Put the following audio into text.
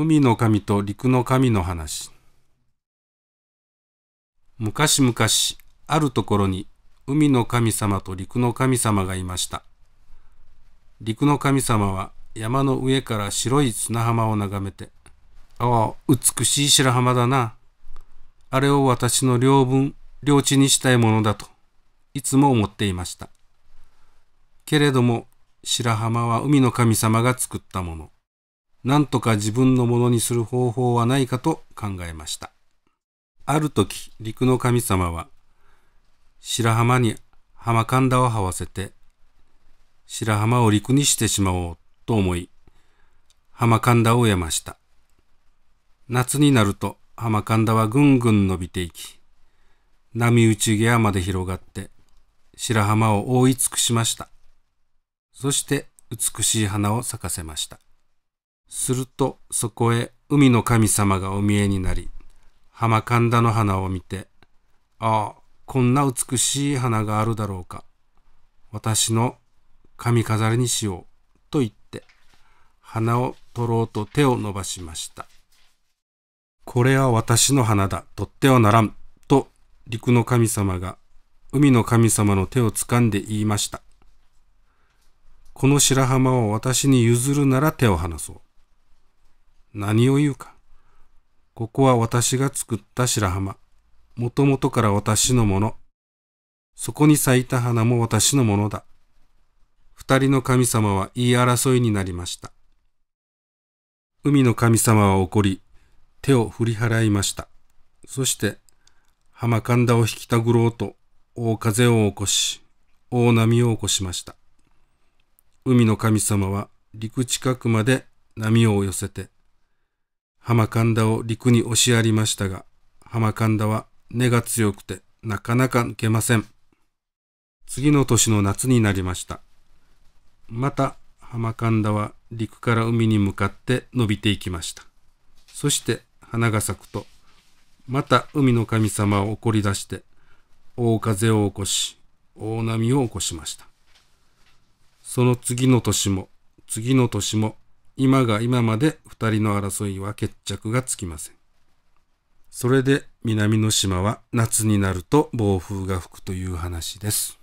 海の神と陸の神の話。昔々、あるところに海の神様と陸の神様がいました。陸の神様は山の上から白い砂浜を眺めて、ああ、美しい白浜だな。あれを私の領分、領地にしたいものだと、いつも思っていました。けれども、白浜は海の神様が作ったもの。なんとか自分のものにする方法はないかと考えました。ある時、陸の神様は、白浜に浜神田を這わせて、白浜を陸にしてしまおうと思い、浜神田を植えました。夏になると浜神田はぐんぐん伸びていき、波打ち際まで広がって、白浜を覆い尽くしました。そして美しい花を咲かせました。するとそこへ海の神様がお見えになり、浜神田の花を見て、ああ、こんな美しい花があるだろうか。私の髪飾りにしよう。と言って、花を取ろうと手を伸ばしました。これは私の花だ。取ってはならん。と陸の神様が海の神様の手を掴んで言いました。この白浜を私に譲るなら手を離そう。何を言うか。ここは私が作った白浜。もともとから私のもの。そこに咲いた花も私のものだ。二人の神様は言い争いになりました。海の神様は怒り、手を振り払いました。そして、浜神田を引きたぐろうと、大風を起こし、大波を起こしました。海の神様は陸近くまで波を寄せて、浜神田を陸に押しやりましたが、浜神田は根が強くてなかなか抜けません。次の年の夏になりました。また浜神田は陸から海に向かって伸びていきました。そして花が咲くと、また海の神様を怒り出して、大風を起こし、大波を起こしました。その次の年も、次の年も今が今まで二人の争いは決着がつきません。それで南の島は夏になると暴風が吹くという話です。